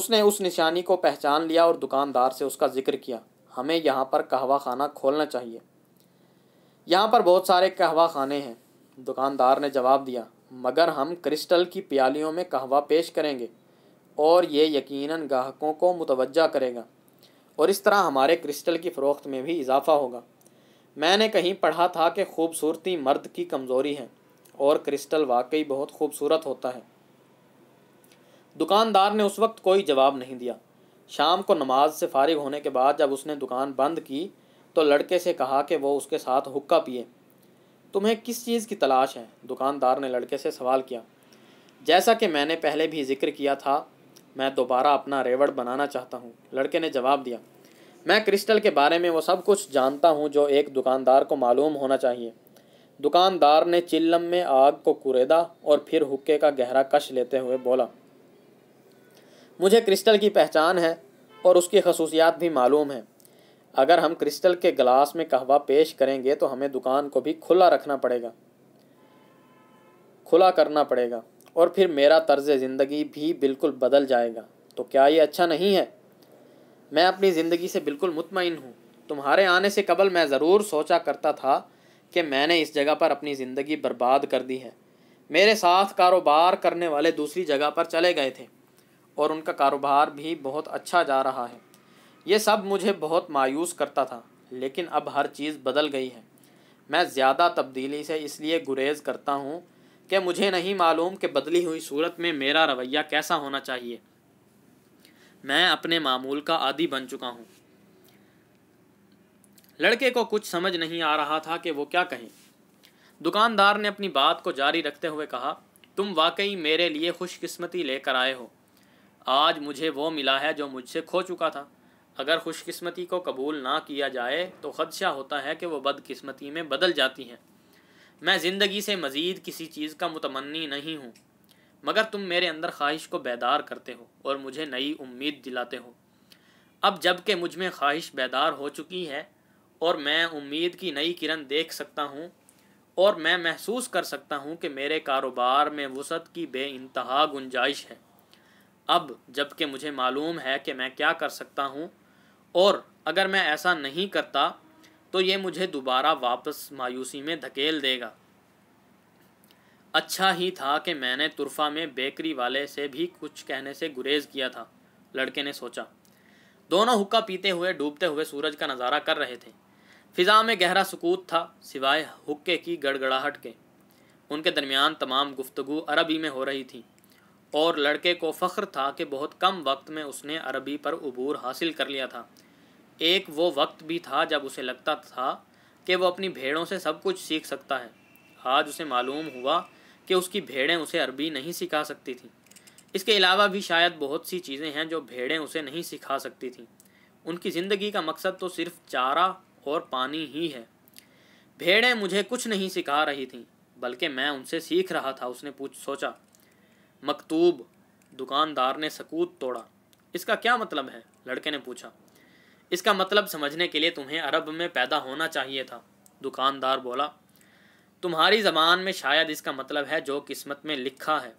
उसने उस निशानी को पहचान लिया और दुकानदार से उसका जिक्र किया हमें यहाँ पर कहवा खाना खोलना चाहिए यहाँ पर बहुत सारे कहवा खाने हैं दुकानदार ने जवाब दिया मगर हम क्रिस्टल की प्यालियों में कहवा पेश करेंगे और ये यकीनन ग्राहकों को मुतवजा करेगा और इस तरह हमारे क्रिस्टल की फ़रोख्त में भी इजाफ़ा होगा मैंने कहीं पढ़ा था कि खूबसूरती मर्द की कमज़ोरी है और क्रिस्टल वाकई बहुत खूबसूरत होता है दुकानदार ने उस वक्त कोई जवाब नहीं दिया शाम को नमाज से फारिग होने के बाद जब उसने दुकान बंद की तो लड़के से कहा कि वो उसके साथ हुक्का पिए तुम्हें किस चीज़ की तलाश है दुकानदार ने लड़के से सवाल किया जैसा कि मैंने पहले भी जिक्र किया था मैं दोबारा अपना रेवड़ बनाना चाहता हूँ लड़के ने जवाब दिया मैं क्रिस्टल के बारे में वो सब कुछ जानता हूँ जो एक दुकानदार को मालूम होना चाहिए दुकानदार ने चिल्लम में आग को कुरेदा और फिर हुक्के का गहरा कश लेते हुए बोला मुझे क्रिस्टल की पहचान है और उसकी खसूसियात भी मालूम है अगर हम क्रिस्टल के गलास में कहवा पेश करेंगे तो हमें दुकान को भी खुला रखना पड़ेगा खुला करना पड़ेगा और फिर मेरा तर्ज ज़िंदगी भी बिल्कुल बदल जाएगा तो क्या ये अच्छा नहीं है मैं अपनी ज़िंदगी से बिल्कुल मुतमिन हूँ तुम्हारे आने से कबल मैं ज़रूर सोचा करता था कि मैंने इस जगह पर अपनी ज़िंदगी बर्बाद कर दी है मेरे साथ कारोबार करने वाले दूसरी जगह पर चले गए थे और उनका कारोबार भी बहुत अच्छा जा रहा है ये सब मुझे बहुत मायूस करता था लेकिन अब हर चीज़ बदल गई है मैं ज़्यादा तब्दीली से इसलिए गुरेज करता हूँ कि मुझे नहीं मालूम कि बदली हुई सूरत में मेरा रवैया कैसा होना चाहिए मैं अपने मामूल का आदि बन चुका हूँ लड़के को कुछ समझ नहीं आ रहा था कि वो क्या कहें दुकानदार ने अपनी बात को जारी रखते हुए कहा तुम वाकई मेरे लिए खुशकिस्मती लेकर आए हो आज मुझे वो मिला है जो मुझसे खो चुका था अगर खुशकिस्मती को कबूल ना किया जाए तो खदशा होता है कि वो बदकिस्मती में बदल जाती हैं मैं ज़िंदगी से मज़ीद किसी चीज़ का मुतमनी नहीं हूँ मगर तुम मेरे अंदर ख्वाहिश को बेदार करते हो और मुझे नई उम्मीद दिलाते हो अब जबकि मुझ में ख्वाहिश बेदार हो चुकी है और मैं उम्मीद की नई किरण देख सकता हूँ और मैं महसूस कर सकता हूँ कि मेरे कारोबार में वसत की बे इंतहा गुंजाइश है अब जबकि मुझे मालूम है कि मैं क्या कर सकता हूँ और अगर मैं ऐसा नहीं करता तो ये मुझे दोबारा वापस मायूसी में धकेल देगा अच्छा ही था कि मैंने तुरफा में बेकरी वाले से भी कुछ कहने से गुरेज किया था लड़के ने सोचा दोनों हुक्का पीते हुए डूबते हुए सूरज का नज़ारा कर रहे थे फिजा में गहरा सकूत था सिवाय हुक्के की गड़गड़ाहट के उनके दरमियान तमाम गुफ्तु अरबी में हो रही थी और लड़के को फ़ख्र था कि बहुत कम वक्त में उसने अरबी पर अबूर हासिल कर लिया था एक वो वक्त भी था जब उसे लगता था कि वो अपनी भेड़ों से सब कुछ सीख सकता है आज उसे मालूम हुआ कि उसकी भेड़ें उसे अरबी नहीं सिखा सकती थीं इसके अलावा भी शायद बहुत सी चीज़ें हैं जो भेड़ें उसे नहीं सिखा सकती थीं उनकी ज़िंदगी का मकसद तो सिर्फ चारा और पानी ही है भेड़ें मुझे कुछ नहीं सिखा रही थीं बल्कि मैं उनसे सीख रहा था उसने पूछ सोचा मकतूब दुकानदार ने सकूत तोड़ा इसका क्या मतलब है लड़के ने पूछा इसका मतलब समझने के लिए तुम्हें अरब में पैदा होना चाहिए था दुकानदार बोला तुम्हारी ज़बान में शायद इसका मतलब है जो किस्मत में लिखा है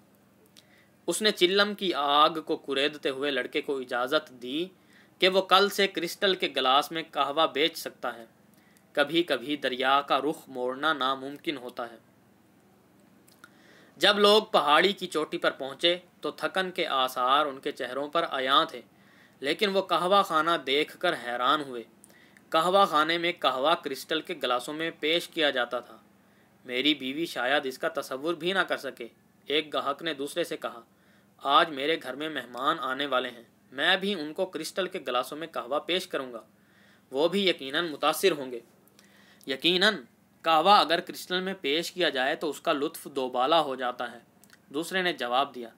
उसने चिल्लम की आग को कुरेदते हुए लड़के को इजाज़त दी कि वो कल से क्रिस्टल के गिलास में कहवा बेच सकता है कभी कभी दरिया का रुख मोड़ना नामुमकिन होता है जब लोग पहाड़ी की चोटी पर पहुंचे तो थकन के आसार उनके चेहरों पर आया थे लेकिन वो कहवा खाना देख कर हैरान हुए कहवा खाने में कहवा क्रिस्टल के गिलासों में पेश किया जाता था मेरी बीवी शायद इसका तस्वुर भी ना कर सके एक गाहक ने दूसरे से कहा आज मेरे घर में मेहमान आने वाले हैं मैं भी उनको क्रिस्टल के गिलासों में कहवा पेश करूंगा वो भी यकीनन मुतासर होंगे यकीनन कहवा अगर क्रिस्टल में पेश किया जाए तो उसका लुत्फ दोबाला हो जाता है दूसरे ने जवाब दिया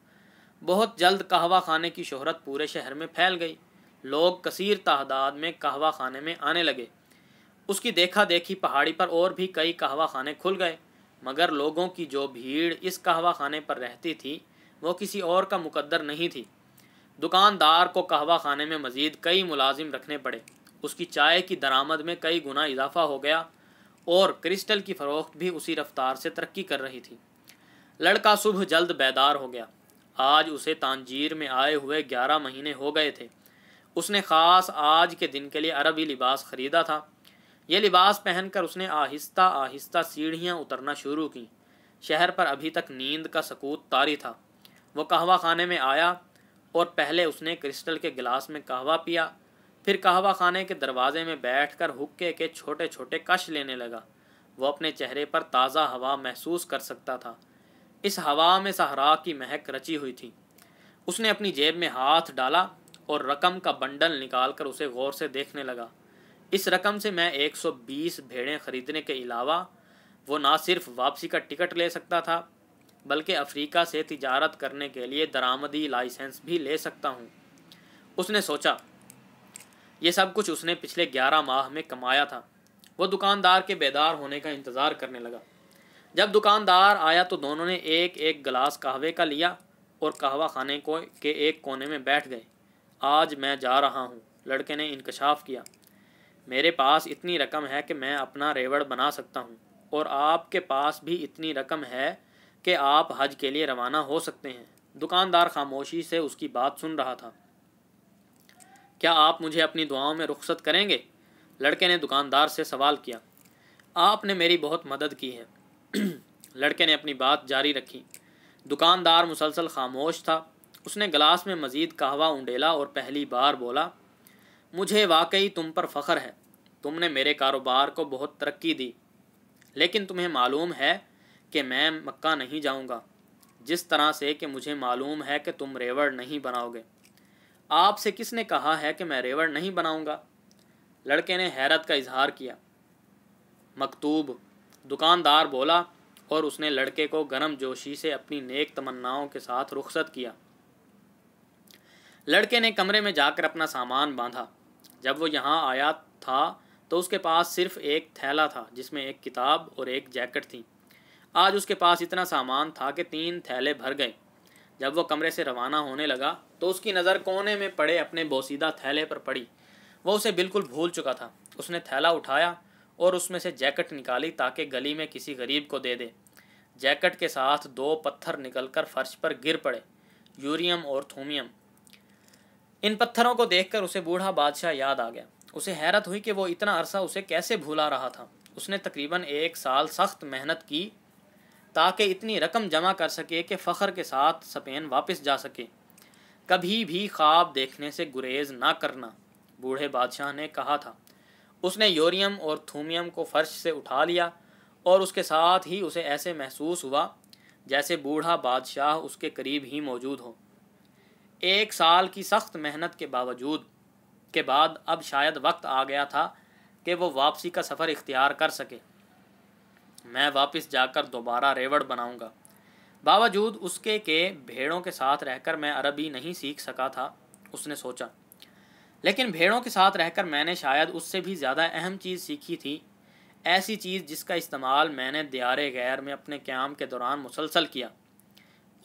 बहुत जल्द कहवा खाने की शोहरत पूरे शहर में फैल गई लोग कसीर तादाद में कहवा खाने में आने लगे उसकी देखा देखी पहाड़ी पर और भी कई कहवा खाने खुल गए मगर लोगों की जो भीड़ इस कहवा खाने पर रहती थी वो किसी और का मुकद्दर नहीं थी दुकानदार को कहवा खाने में मज़ीद कई मुलाजिम रखने पड़े उसकी चाय की दरामद में कई गुना इजाफा हो गया और क्रिस्टल की फ़रोख्त भी उसी रफ्तार से तरक्की कर रही थी लड़का सुबह जल्द बेदार हो गया आज उसे तांजीर में आए हुए ग्यारह महीने हो गए थे उसने ख़ास आज के दिन के लिए अरबी लिबास ख़रीदा था ये लिबास पहनकर उसने आहिस्ता आहिस्ता सीढ़ियाँ उतरना शुरू की शहर पर अभी तक नींद का सकूत तारी था वो कहवा खाने में आया और पहले उसने क्रिस्टल के गिलास में कहवा पिया फिर कहवा खाने के दरवाजे में बैठकर हुक्के के छोटे छोटे कश लेने लगा वो अपने चेहरे पर ताज़ा हवा महसूस कर सकता था इस हवा में सहरा की महक रची हुई थी उसने अपनी जेब में हाथ डाला और रकम का बंडल निकालकर उसे गौर से देखने लगा इस रकम से मैं 120 भेड़ें खरीदने के अलावा वो ना सिर्फ वापसी का टिकट ले सकता था बल्कि अफ्रीका से तिजारत करने के लिए दरामदी लाइसेंस भी ले सकता हूँ उसने सोचा ये सब कुछ उसने पिछले ग्यारह माह में कमाया था वो दुकानदार के बेदार होने का इंतज़ार करने लगा जब दुकानदार आया तो दोनों ने एक एक गिलास कहवे का लिया और कहवा खाने को के एक कोने में बैठ गए आज मैं जा रहा हूँ लड़के ने इनकशाफ किया मेरे पास इतनी रकम है कि मैं अपना रेवड़ बना सकता हूँ और आपके पास भी इतनी रकम है कि आप हज के लिए रवाना हो सकते हैं दुकानदार खामोशी से उसकी बात सुन रहा था क्या आप मुझे अपनी दुआओं में रुख्सत करेंगे लड़के ने दुकानदार से सवाल किया आपने मेरी बहुत मदद की है लड़के ने अपनी बात जारी रखी दुकानदार मुसलसल खामोश था उसने गलास में मज़ीद कहवा उंडेला और पहली बार बोला मुझे वाकई तुम पर फ़ख्र है तुमने मेरे कारोबार को बहुत तरक्की दी लेकिन तुम्हें मालूम है कि मैं मक्का नहीं जाऊंगा जिस तरह से कि मुझे मालूम है कि तुम रेवड़ नहीं बनाओगे आपसे किसने कहा है कि मैं रेवड़ नहीं बनाऊंगा लड़के ने हैरत का इजहार किया मकतूब दुकानदार बोला और उसने लड़के को गर्म जोशी से अपनी नेक तमन्नाओं के साथ रुखसत किया लड़के ने कमरे में जाकर अपना सामान बांधा जब वो यहाँ आया था तो उसके पास सिर्फ एक थैला था जिसमें एक किताब और एक जैकेट थी आज उसके पास इतना सामान था कि तीन थैले भर गए जब वो कमरे से रवाना होने लगा तो उसकी नज़र कोने में पड़े अपने बोसीदा थैले पर पड़ी वो उसे बिल्कुल भूल चुका था उसने थैला उठाया और उसमें से जैकेट निकाली ताकि गली में किसी गरीब को दे दे जैकेट के साथ दो पत्थर निकलकर फर्श पर गिर पड़े यूरियम और थूमियम इन पत्थरों को देखकर उसे बूढ़ा बादशाह याद आ गया उसे हैरत हुई कि वो इतना अरसा उसे कैसे भूला रहा था उसने तकरीबन एक साल सख्त मेहनत की ताकि इतनी रकम जमा कर सके कि फ़ख्र के साथ स्पेन वापस जा सके कभी भी ख्वाब देखने से गुरेज ना करना बूढ़े बादशाह ने कहा था उसने यूरियम और थूमियम को फर्श से उठा लिया और उसके साथ ही उसे ऐसे महसूस हुआ जैसे बूढ़ा बादशाह उसके करीब ही मौजूद हो एक साल की सख्त मेहनत के बावजूद के बाद अब शायद वक्त आ गया था कि वो वापसी का सफ़र इख्तियार कर सके मैं वापस जाकर दोबारा रेवड़ बनाऊंगा बावजूद उसके के भेड़ों के साथ रहकर मैं अरबी नहीं सीख सका था उसने सोचा लेकिन भेड़ों के साथ रहकर मैंने शायद उससे भी ज़्यादा अहम चीज़ सीखी थी ऐसी चीज़ जिसका इस्तेमाल मैंने दियारे गैर में अपने क्याम के दौरान मुसलसल किया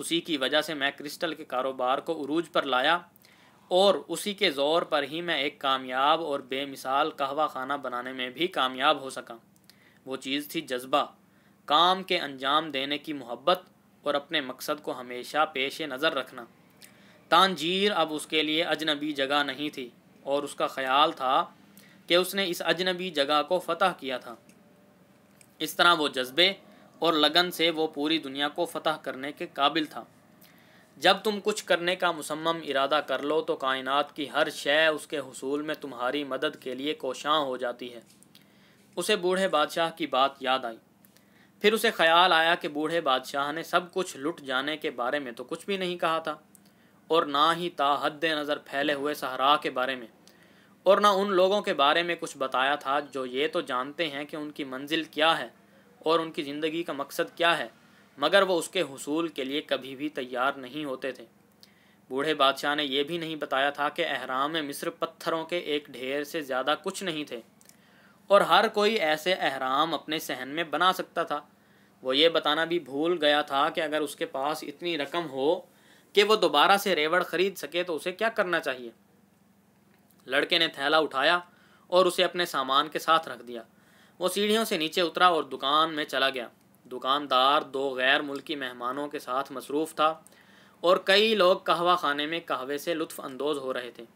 उसी की वजह से मैं क्रिस्टल के कारोबार को उरूज पर लाया और उसी के ज़ोर पर ही मैं एक कामयाब और बेमिसाल कहवा खाना बनाने में भी कामयाब हो सका वो चीज़ थी जज्बा काम के अंजाम देने की मोहब्बत और अपने मकसद को हमेशा पेश नज़र रखना तानजीर अब उसके लिए अजनबी जगह नहीं थी और उसका ख्याल था कि उसने इस अजनबी जगह को फतह किया था इस तरह वो जज्बे और लगन से वो पूरी दुनिया को फतह करने के काबिल था जब तुम कुछ करने का मुसम्म इरादा कर लो तो कायनात की हर शय उसके हसूल में तुम्हारी मदद के लिए कोशां हो जाती है उसे बूढ़े बादशाह की बात याद आई फिर उसे ख्याल आया कि बूढ़े बादशाह ने सब कुछ लुट जाने के बारे में तो कुछ भी नहीं कहा था और ना ही ता हद नज़र फैले हुए सहरा के बारे में और ना उन लोगों के बारे में कुछ बताया था जो ये तो जानते हैं कि उनकी मंजिल क्या है और उनकी ज़िंदगी का मकसद क्या है मगर वो उसके हसूल के लिए कभी भी तैयार नहीं होते थे बूढ़े बादशाह ने यह भी नहीं बताया था कि अहराम मिस्र पत्थरों के एक ढेर से ज़्यादा कुछ नहीं थे और हर कोई ऐसे अहराम अपने सहन में बना सकता था वो ये बताना भी भूल गया था कि अगर उसके पास इतनी रकम हो कि वो दोबारा से रेवड़ ख़रीद सके तो उसे क्या करना चाहिए लड़के ने थैला उठाया और उसे अपने सामान के साथ रख दिया वो सीढ़ियों से नीचे उतरा और दुकान में चला गया दुकानदार दो गैर मुल्की मेहमानों के साथ मसरूफ़ था और कई लोग कहवा खाने में कहवे से लुफ़ानंदोज़ हो रहे थे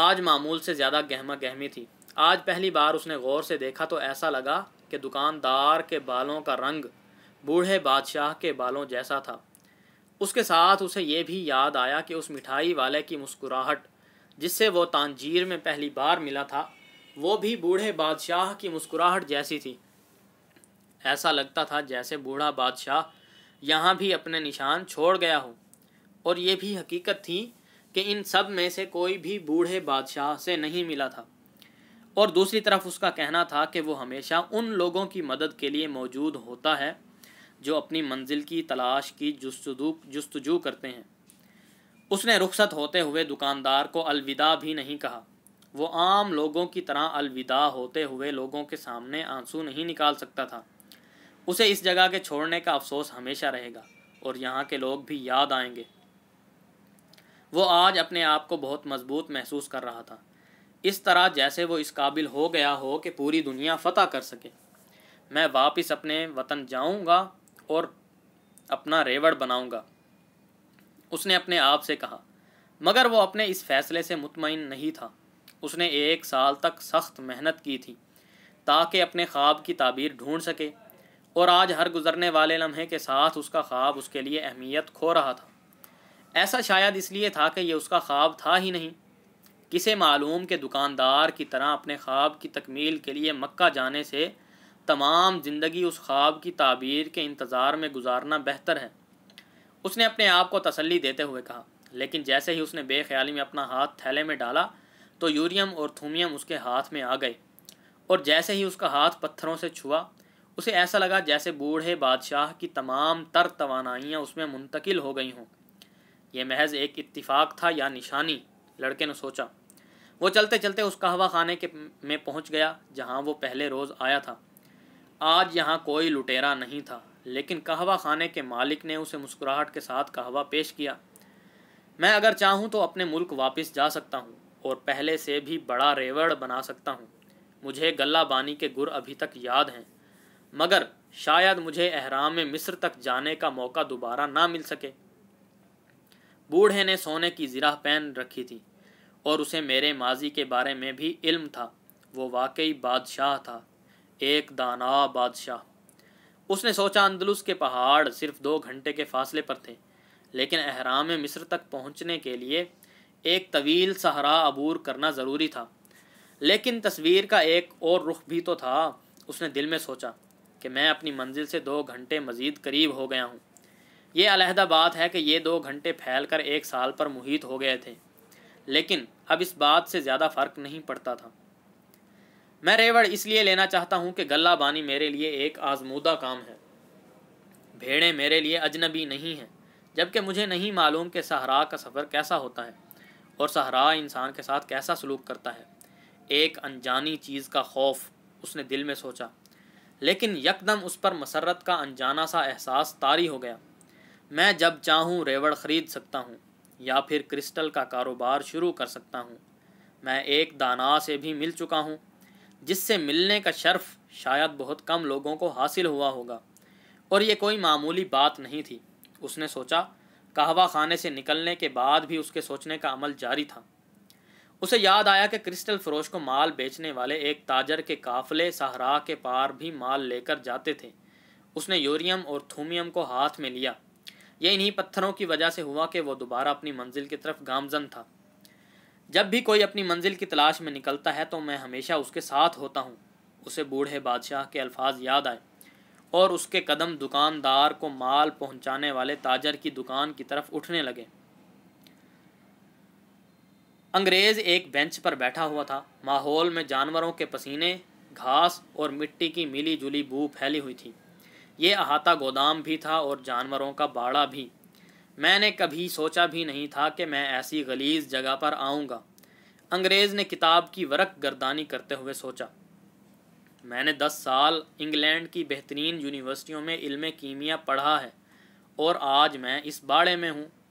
आज मामूल से ज़्यादा गहमा गहमी थी आज पहली बार उसने गौर से देखा तो ऐसा लगा कि दुकानदार के बालों का रंग बूढ़े बादशाह के बालों जैसा था उसके साथ उसे ये भी याद आया कि उस मिठाई वाले की मुस्कुराहट जिससे वो तानजीर में पहली बार मिला था वो भी बूढ़े बादशाह की मुस्कुराहट जैसी थी ऐसा लगता था जैसे बूढ़ा बादशाह यहाँ भी अपने निशान छोड़ गया हो और ये भी हकीकत थी कि इन सब में से कोई भी बूढ़े बादशाह से नहीं मिला था और दूसरी तरफ उसका कहना था कि वो हमेशा उन लोगों की मदद के लिए मौजूद होता है जो अपनी मंजिल की तलाश की जस्तजू जस्तजू करते हैं उसने रुखसत होते हुए दुकानदार को अलविदा भी नहीं कहा वो आम लोगों की तरह अलविदा होते हुए लोगों के सामने आंसू नहीं निकाल सकता था उसे इस जगह के छोड़ने का अफसोस हमेशा रहेगा और यहाँ के लोग भी याद आएंगे वो आज अपने आप को बहुत मजबूत महसूस कर रहा था इस तरह जैसे वो इस काबिल हो गया हो कि पूरी दुनिया फतह कर सके मैं वापस अपने वतन जाऊंगा और अपना रेवड़ बनाऊंगा उसने अपने आप से कहा मगर वो अपने इस फैसले से मुतमिन नहीं था उसने एक साल तक सख्त मेहनत की थी ताकि अपने ख्वाब की ताबीर ढूंढ सके और आज हर गुज़रने वाले लम्हे के साथ उसका ख्वाब उसके लिए अहमियत खो रहा था ऐसा शायद इसलिए था कि यह उसका ख्वाब था ही नहीं किसे मालूम के दुकानदार की तरह अपने ख्वाब की तकमील के लिए मक्का जाने से तमाम ज़िंदगी उस ख्वाब की ताबीर के इंतज़ार में गुजारना बेहतर है उसने अपने आप को तसल्ली देते हुए कहा लेकिन जैसे ही उसने बेख्याली में अपना हाथ थैले में डाला तो यूरियम और थूमियम उसके हाथ में आ गए और जैसे ही उसका हाथ पत्थरों से छुआ उसे ऐसा लगा जैसे बूढ़े बादशाह की तमाम तर तोानाइयाँ उसमें मुंतकिल हो गई हों यह महज एक इत्तिफाक था या निशानी लड़के ने सोचा वो चलते चलते उस कहवा खाने के में पहुंच गया जहां वो पहले रोज़ आया था आज यहां कोई लुटेरा नहीं था लेकिन कहवा खाने के मालिक ने उसे मुस्कुराहट के साथ कहवा पेश किया मैं अगर चाहूं तो अपने मुल्क वापस जा सकता हूं और पहले से भी बड़ा रेवड़ बना सकता हूँ मुझे गल्ला बानी के गुर अभी तक याद हैं मगर शायद मुझे अहराम में मिस्र तक जाने का मौका दोबारा ना मिल सके बूढ़े ने सोने की ज़िरा पहन रखी थी और उसे मेरे माजी के बारे में भी इल्म था वो वाकई बादशाह था एक दाना बादशाह उसने सोचा अंदलुस के पहाड़ सिर्फ दो घंटे के फासले पर थे लेकिन अहराम मिस्र तक पहुंचने के लिए एक तवील सहरा अबूर करना ज़रूरी था लेकिन तस्वीर का एक और रुख भी तो था उसने दिल में सोचा कि मैं अपनी मंजिल से दो घंटे मज़ीद करीब हो गया हूँ यह अलहदा बात है कि ये दो घंटे फैल कर एक साल पर मुहित हो गए थे लेकिन अब इस बात से ज़्यादा फ़र्क नहीं पड़ता था मैं रेवड़ इसलिए लेना चाहता हूँ कि गला बानी मेरे लिए एक आजमूदा काम है भेड़ें मेरे लिए अजनबी नहीं हैं जबकि मुझे नहीं मालूम कि सहरा का सफ़र कैसा होता है और सहरा इंसान के साथ कैसा सलूक करता है एक अनजानी चीज़ का खौफ उसने दिल में सोचा लेकिन यकदम उस पर मसरत का अनजाना सा एहसास तारी हो गया मैं जब चाहूँ रेवड़ ख़रीद सकता हूँ या फिर क्रिस्टल का कारोबार शुरू कर सकता हूँ मैं एक दाना से भी मिल चुका हूँ जिससे मिलने का शर्फ शायद बहुत कम लोगों को हासिल हुआ होगा और ये कोई मामूली बात नहीं थी उसने सोचा कहवा खाने से निकलने के बाद भी उसके सोचने का अमल जारी था उसे याद आया कि क्रिस्टल फरोश को माल बेचने वाले एक ताजर के काफले सहरा के पार भी माल लेकर जाते थे उसने यूरियम और थूमियम को हाथ में लिया ये इन्हीं पत्थरों की वजह से हुआ कि वो दोबारा अपनी मंजिल की तरफ गामजन था जब भी कोई अपनी मंजिल की तलाश में निकलता है तो मैं हमेशा उसके साथ होता हूँ उसे बूढ़े बादशाह के अल्फाज याद आए और उसके कदम दुकानदार को माल पहुंचाने वाले ताजर की दुकान की तरफ उठने लगे अंग्रेज़ एक बेंच पर बैठा हुआ था माहौल में जानवरों के पसीने घास और मिट्टी की मिली जुली बू फैली हुई थी ये अहाता गोदाम भी था और जानवरों का बाड़ा भी मैंने कभी सोचा भी नहीं था कि मैं ऐसी गलीज जगह पर आऊँगा अंग्रेज़ ने किताब की वरक गर्दानी करते हुए सोचा मैंने दस साल इंग्लैंड की बेहतरीन यूनिवर्सिटियों में इल्म कीमिया पढ़ा है और आज मैं इस बाड़े में हूँ